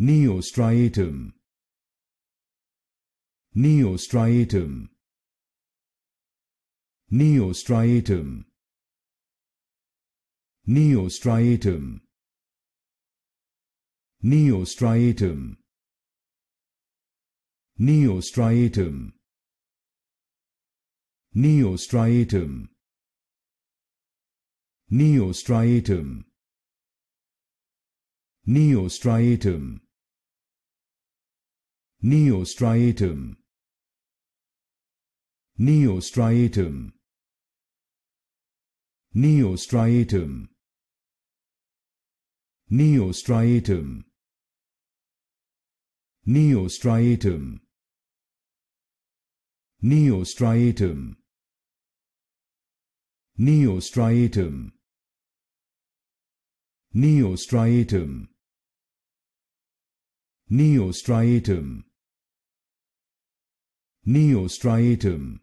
striatum. Neo striatum. Neo striatum. Neo striatum. Neo -striatum striatum. Neo striatum. Neo striatum. Neo striatum. Neo -striatum. Neostriatum